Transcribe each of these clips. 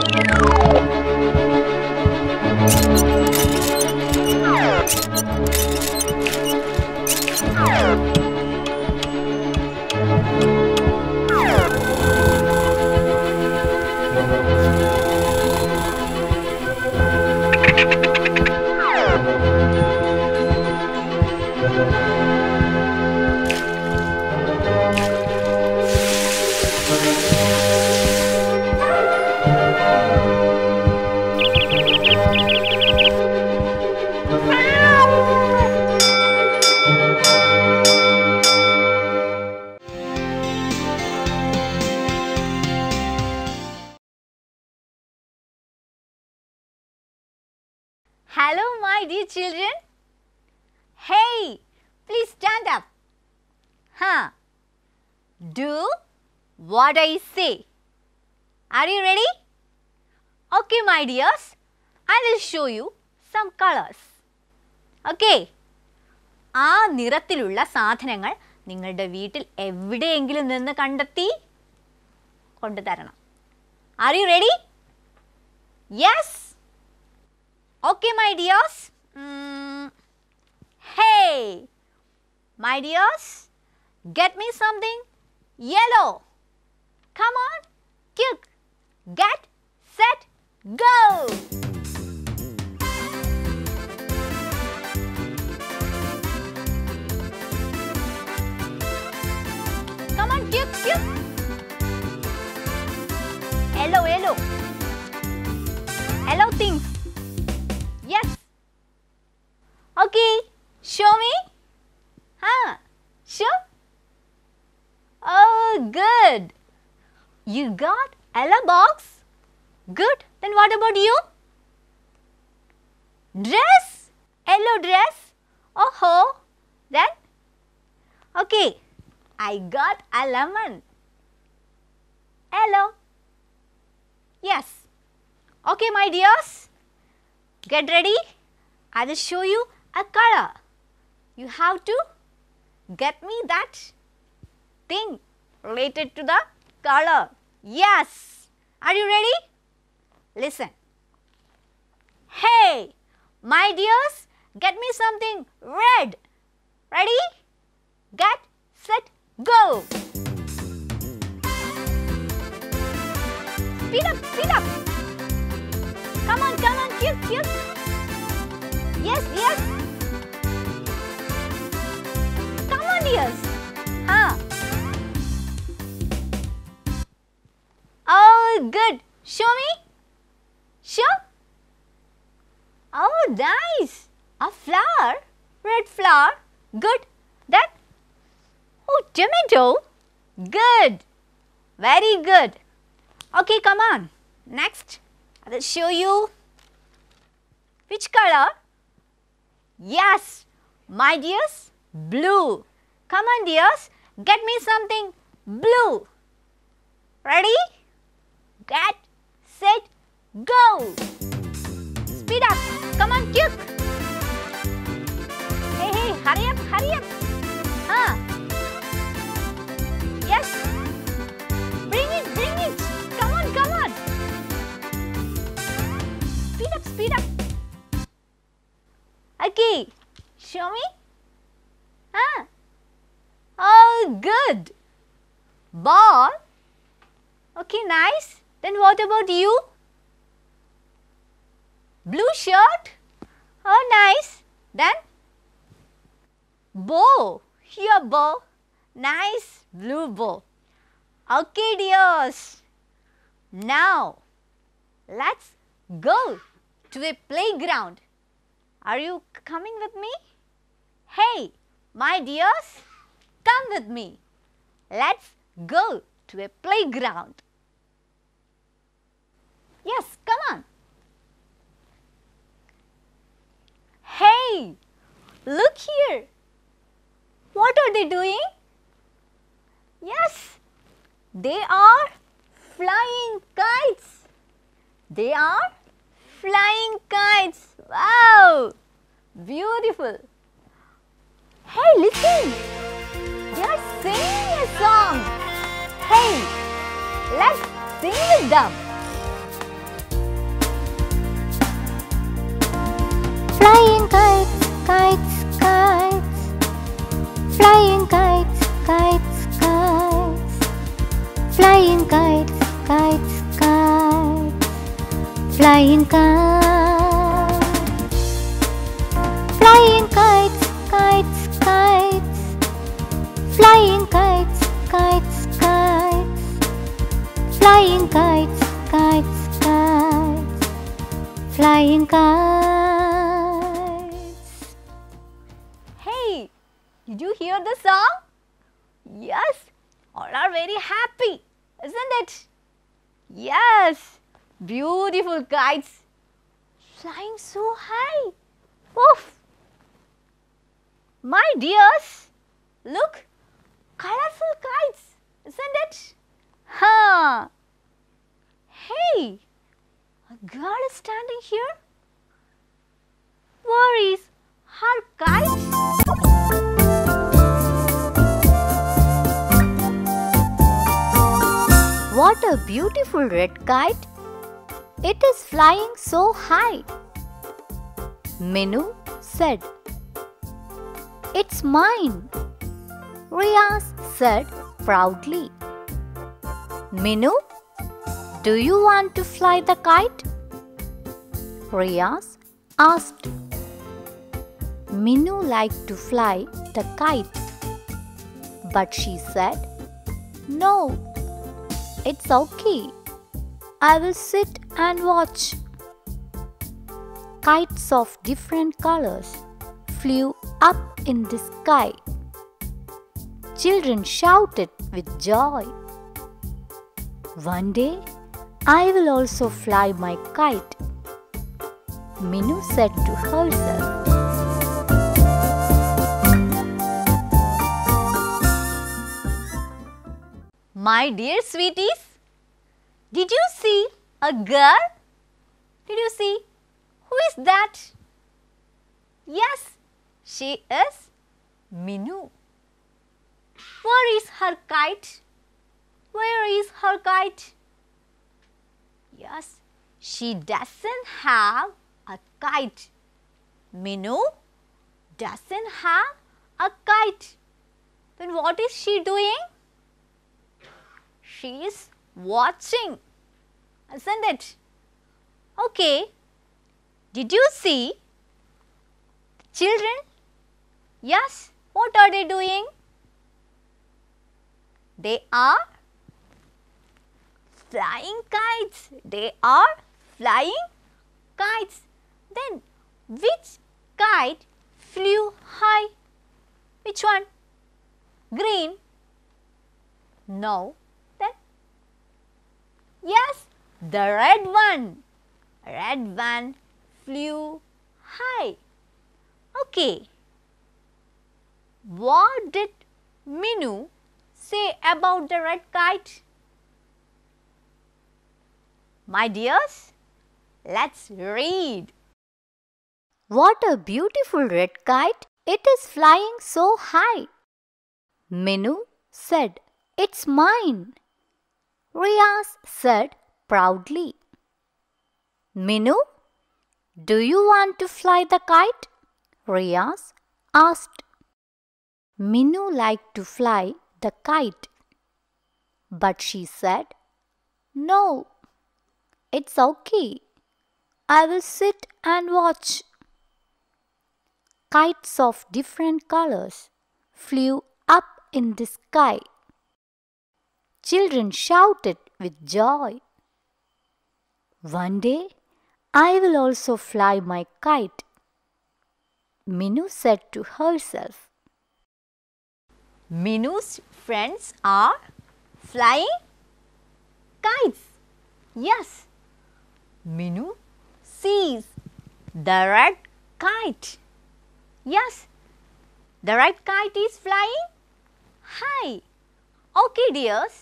Thank you. my dear children? Hey, please stand up. Huh? Do what I say. Are you ready? Okay, my dears, I will show you some colors. Okay. ആ നിറത്തിലുള്ള സാധനങ്ങൾ നിങ്ങളുടെ വീട്ടിൽ എവിടെയെങ്കിലും നിന്ന് കണ്ടെത്തി കൊണ്ടുതരണം are you ready yes Okay, my dears. Mm. Hey, my dears, get me something yellow. Come on, quick. Get, set, go. Come on, quick, quick. Hello, hello. Hello, things. You got Ella box? Good. Then what about you? Dress? Yellow dress? Oh ho. Then? Okay. I got a lemon. Hello. Yes. Okay, my dears. Get ready. I will show you a color. You have to get me that thing related to the color. Yes. Are you ready? Listen. Hey, my dears, get me something red. Ready? Get, set, go. Speed up, speed up. Come on, come on, kiss, kiss. Yes, yes. Come on, dears. good. Show me. Show. Oh, nice. A flower. Red flower. Good. That. Oh, tomato. Good. Very good. Okay, come on. Next, I will show you which color? Yes, my dears, blue. Come on, dears, get me something blue. Ready? Get, set, go! Speed up! Come on, quick! Hey, hey, hurry up, hurry up! Ah! Yes! Bring it, bring it! Come on, come on! Speed up, speed up! Okay, show me. Ah! Oh, good! Ball. Okay, nice. Then what about you? Blue shirt? Oh nice. Then bow. Here bow. Nice blue bow. Okay dears. Now let's go to a playground. Are you coming with me? Hey, my dears, come with me. Let's go to a playground. Yes, come on. Hey, look here. What are they doing? Yes, they are flying kites. They are flying kites. Wow, beautiful. Hey, listen. They are singing a song. Hey, let's sing with them. flying kite flying kites kites kites flying kites kites kites flying kites kites kites flying kites hey did you hear the song yes all are very happy isn't it yes Beautiful kites flying so high. Oof! My dears, look, colorful kites, isn't it? Huh. Hey, a girl is standing here. Where is her kite? What a beautiful red kite! It is flying so high. Minu said, It's mine. Rias said proudly, Minu, do you want to fly the kite? Rias asked. Minu liked to fly the kite, but she said, No, it's okay. I will sit and watch. Kites of different colors flew up in the sky. Children shouted with joy. One day, I will also fly my kite. Minu said to herself. My dear sweeties, did you see a girl? Did you see? Who is that? Yes, she is Minu. Where is her kite? Where is her kite? Yes, she doesn't have a kite. Minu doesn't have a kite. Then what is she doing? She is watching, isn't it? Okay, did you see children? Yes, what are they doing? They are flying kites. They are flying kites. Then which kite flew high? Which one? Green? No, Yes, the red one. Red one flew high. Okay. What did Minu say about the red kite? My dears, let's read. What a beautiful red kite. It is flying so high. Minu said, It's mine. Riaz said proudly. Minu, do you want to fly the kite? Riaz asked. Minu liked to fly the kite. But she said, No, it's okay. I will sit and watch. Kites of different colors flew up in the sky children shouted with joy. One day, I will also fly my kite, Minu said to herself. Minu's friends are flying kites. Yes, Minu sees the red kite. Yes, the red kite is flying high. Okay, dears,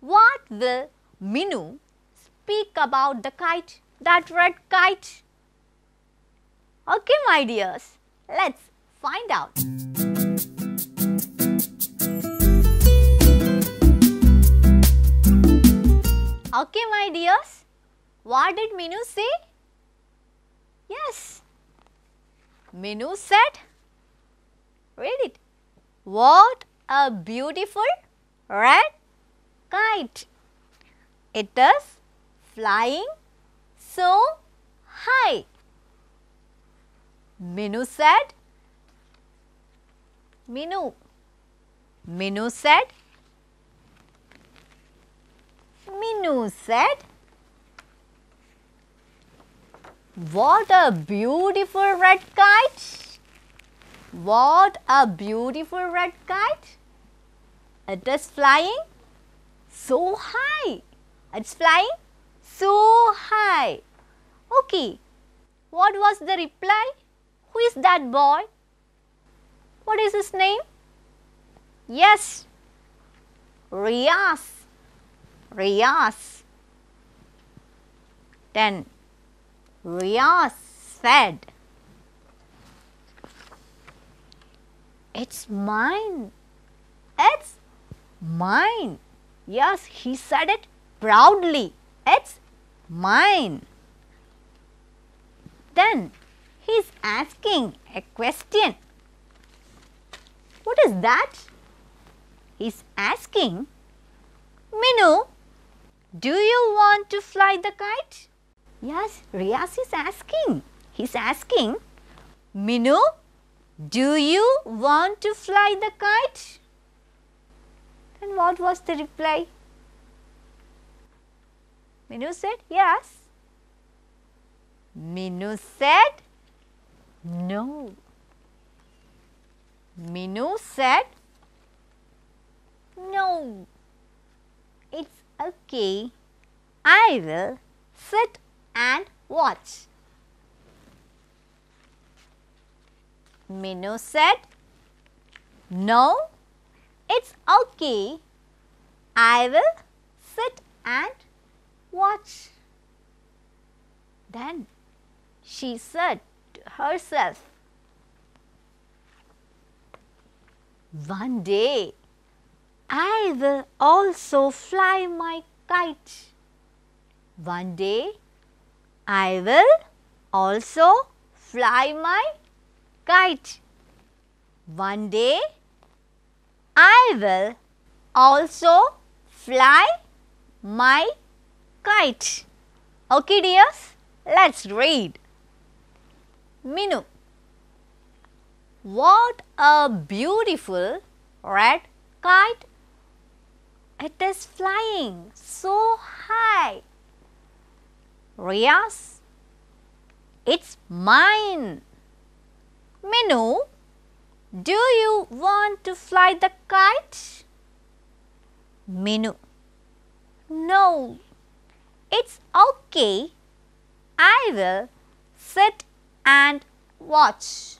what will Minu speak about the kite, that red kite? Okay, my dears, let's find out. Okay, my dears, what did Minu say? Yes, Minu said, read it. What a beautiful red kite. It is flying so high. Minu said, Minu, Minu said, Minu said, what a beautiful red kite! What a beautiful red kite! It is flying so high. It's flying so high. Okay. What was the reply? Who is that boy? What is his name? Yes. Rias. Rias. Then Rias said, It's mine. It's mine. Yes, he said it proudly, it's mine. Then he's asking a question. What is that? He's asking, Minu, do you want to fly the kite? Yes, Riaz is asking. He's asking, Minu, do you want to fly the kite? Then what was the reply? Minu said yes. Minu said no. Minu said no. It's okay. I will sit and watch. Minu said no. It's okay. I will sit and watch. Then she said to herself, One day I will also fly my kite. One day I will also fly my kite. One day I will also fly my kite. Okay dears, let's read. Minu. What a beautiful red kite. It is flying so high. Rias, it's mine. Minu, do you want to fly the kite? Minu. No, it's okay. I will sit and watch.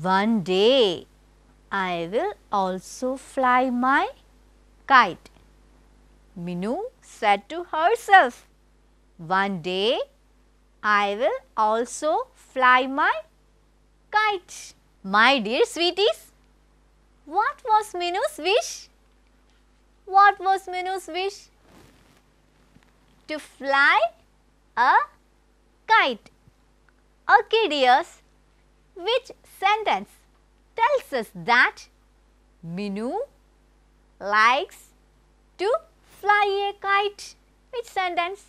One day I will also fly my kite. Minu said to herself, one day I will also fly my kite. My dear sweeties, what was Minu's wish? What was Minu's wish? To fly a kite. Okay dears, which sentence tells us that Minu likes to fly a kite? Which sentence?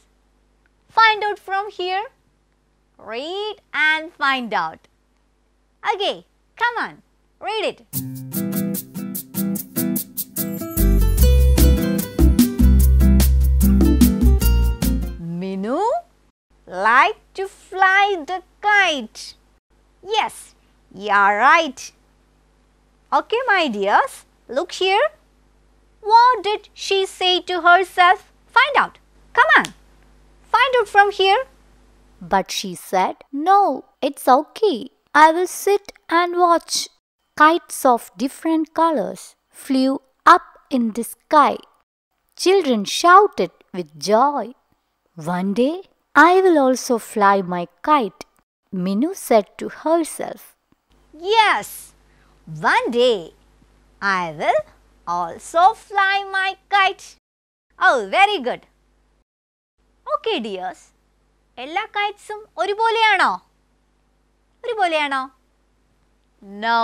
Find out from here. Read and find out. Okay, come on, read it. Minu like to fly the kite. Yes, you're right. Okay, my dears, look here. What did she say to herself? Find out. Come on. Find out from here. But she said, No, it's okay. I will sit and watch. Kites of different colors flew up in the sky. Children shouted with joy. One day I will also fly my kite, Minu said to herself. Yes, one day I will also fly my kite. Oh, very good. Okay, dears. Ella കൈറ്റ്സും ഒരുപോലെയാണോ ഒരുപോലെയാണോ No.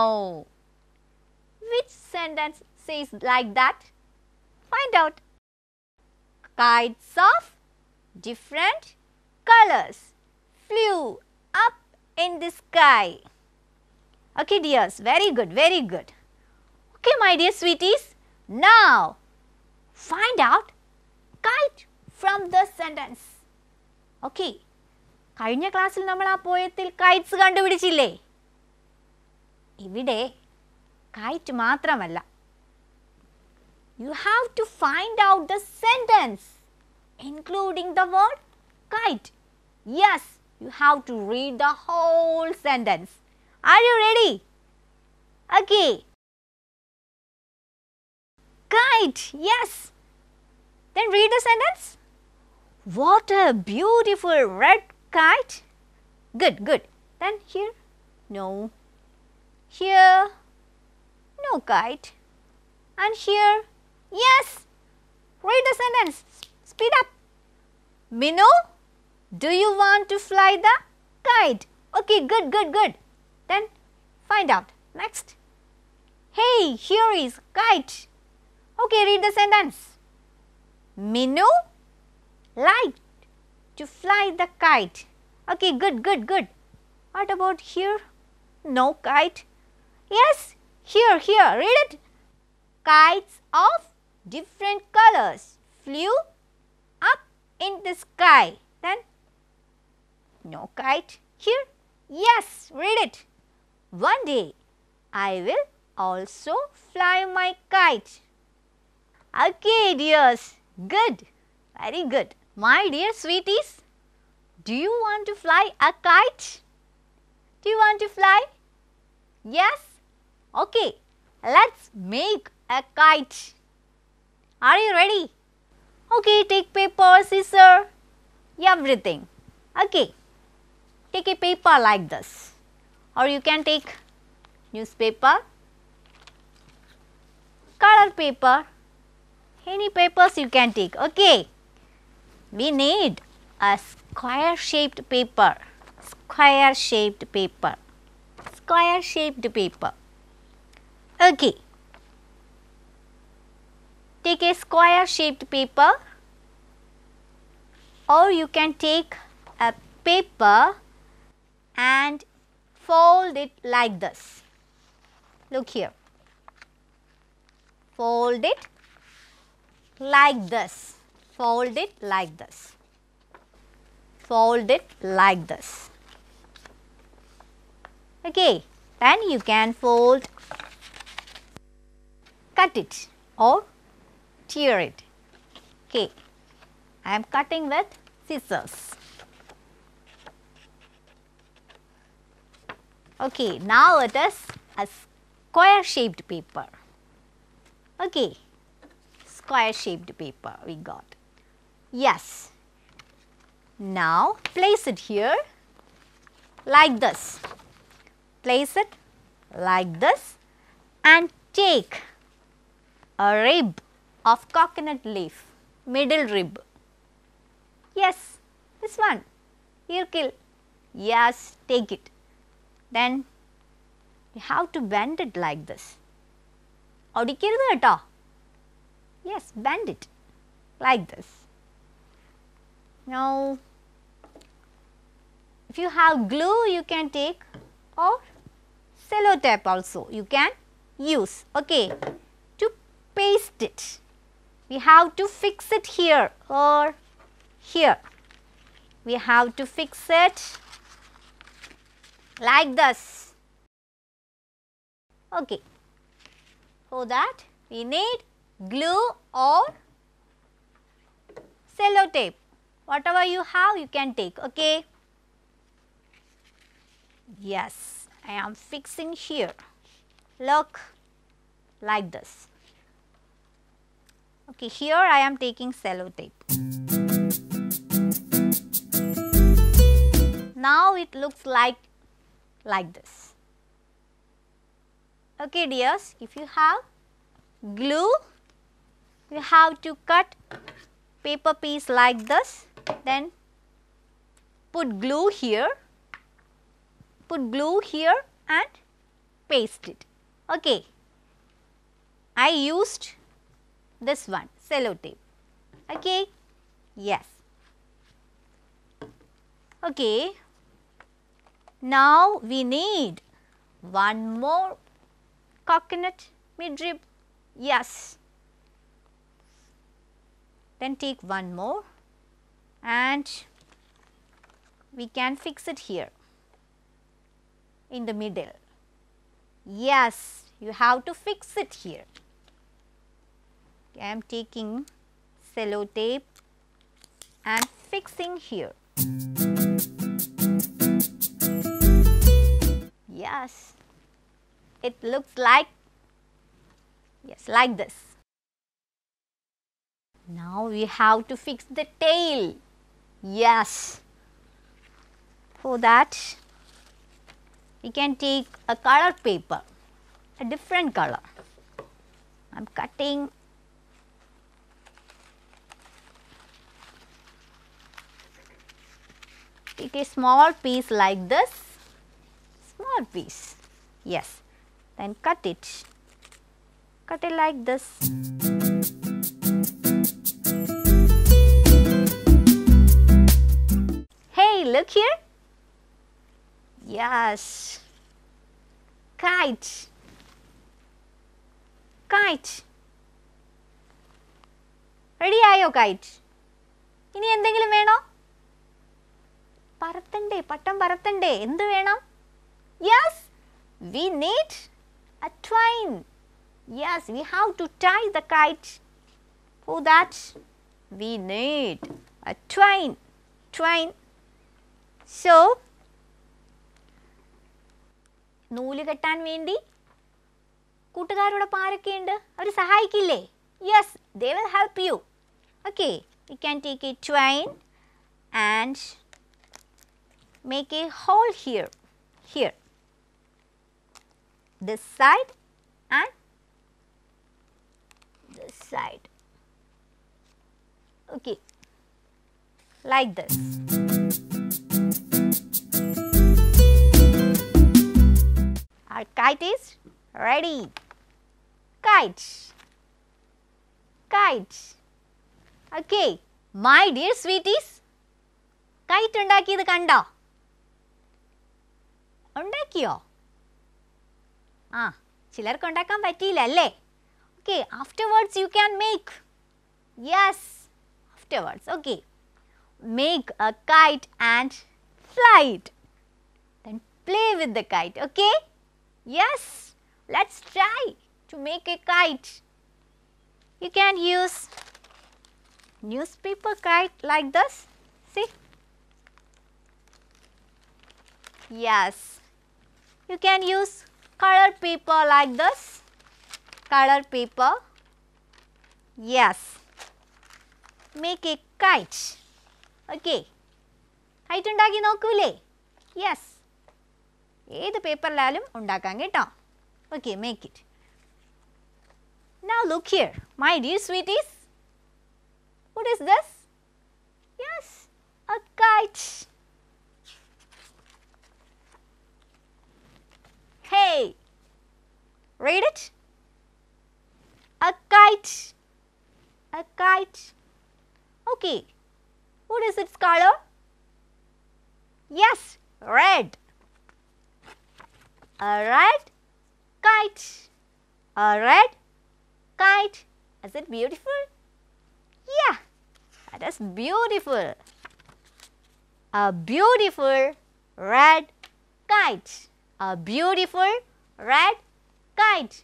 Which sentence says like that? Find out. kites of different colors flew up in the sky. Okay dears, very good, very good. Okay my dear sweeties, now find out kite from the sentence. Okay കഴിഞ്ഞ ക്ലാസ്സിൽ നമ്മൾ ആ പോയത്തിൽ Kites കണ്ടുപിടിച്ചില്ലേ ഇവിടെ kite മാത്രമല്ല you have to find out the sentence including the word kite yes you have to read the whole sentence are you ready okay kite. Yes. Then read the sentence. What a beautiful red kite. Good, good. Then here, no. Here, no kite. And here, yes. Read the sentence. Speed up. Minu, do you want to fly the kite? Okay, good, good, good. Then find out. Next. Hey, here is kite. Okay, read the sentence. Minu liked to fly the kite. Okay, good, good, good. What about here? No kite. Yes, here, here, read it. Kites of different colors flew up in the sky. Then, no kite. Here, yes, read it. One day, I will also fly my kite. Okay, dears. Good. Very good. My dear sweeties, do you want to fly a kite? Do you want to fly? Yes? Okay, let's make a kite. Are you ready? Okay, take paper, scissors, everything. Okay, take a paper like this or you can take newspaper, color paper, any papers you can take. Okay we need a square shaped paper, square shaped paper, square shaped paper. Okay. Take a square shaped paper or you can take a paper and fold it like this. Look here. Fold it like this fold it like this, fold it like this. Okay, then you can fold, cut it or tear it. Okay, I am cutting with scissors. Okay, now it is a square shaped paper. Okay, square shaped paper we got. Yes. Now place it here like this. Place it like this and take a rib of coconut leaf, middle rib. Yes, this one, irkil. Yes, take it. Then you have to bend it like this. ഒടിക്കരുത് Yes, bend it like this. Now, if you have glue you can take or sellotape also you can use okay to paste it. We have to fix it here or here. We have to fix it like this. Okay. For that we need glue or sellotape whatever you have you can take okay yes i am fixing here look like this okay here i am taking cello tape now it looks like like this okay dears if you have glue you have to cut paper piece like this, then put glue here, put glue here and paste it. Okay. I used this one sellotape. Okay. Yes. Okay. Now we need one more coconut midrib. Yes. Then take one more and we can fix it here in the middle. Yes, you have to fix it here. I am taking cello tape and fixing here. Yes, it looks like, yes, like this. Now we have to fix the tail. Yes. For that, we can take a color paper, a different color. I am cutting take a small piece like this, small piece, yes, then cut it, cut it like this. look here? Yes. Kite. Kite. Ready ayo kite. Ini endengil meno? Parathende, patam parathende, endu veno? Yes, we need a twine. Yes, we have to tie the kite. For that, we need a twine. Twine. So, Nooli Gattan Vendi, Kutagar Oda Paharukki Endu, Avaru Sahai Kille. Yes, they will help you. Okay, you can take a twine and make a hole here, here, this side and this side. Okay, like this. kite is ready. Kite. Kite. Okay. My dear sweeties. Kite undaki the kanda. Undakiyo. Ah. Chiller kondakam patti lalle. Okay. Afterwards you can make. Yes. Afterwards. Okay. Make a kite and fly it. Then play with the kite. Okay. Yes, let us try to make a kite. You can use newspaper kite like this, see. Yes, you can use color paper like this, color paper. Yes, make a kite. Okay, kite no നോക്കൂലേ? Yes. ഏത് പേപ്പറിലായാലും ഉണ്ടാക്കാം കേട്ടോ okay make it. Now look here, my dear sweeties. what is this? Yes, a kite. Hey, read it. A kite. A kite. Okay, what is its color? Yes, red a red kite. A red kite. Is it beautiful? Yeah, that is beautiful. A beautiful red kite. A beautiful red kite.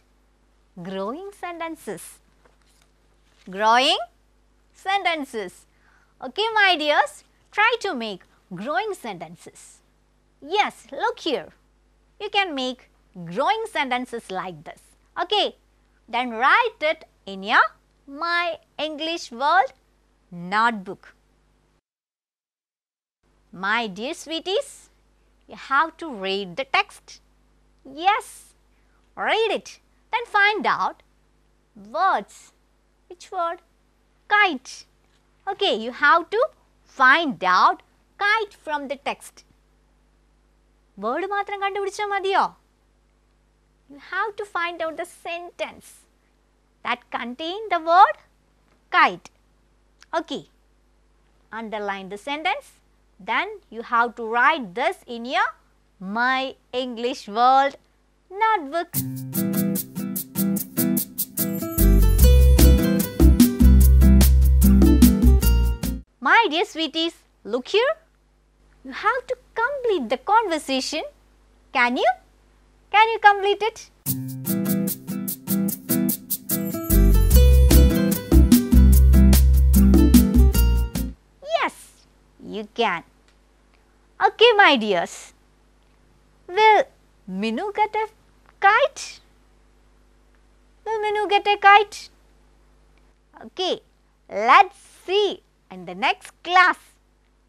Growing sentences. Growing sentences. Okay, my dears, try to make growing sentences. Yes, look here you can make growing sentences like this. Okay, then write it in your My English World notebook. My dear sweeties, you have to read the text. Yes, read it. Then find out words. Which word? Kite. Okay, you have to find out kite from the text. Word matra കണ്ടുപിടിച്ചാൽ മതിയോ You have to find out the sentence that contain the word kite. Okay. Underline the sentence. Then you have to write this in your My English World notebook. My dear sweeties, look here you have to complete the conversation. Can you? Can you complete it? Yes, you can. Okay, my dears. Will Minu get a kite? Will Minu get a kite? Okay, let's see in the next class.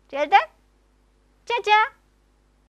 Till then, 佳佳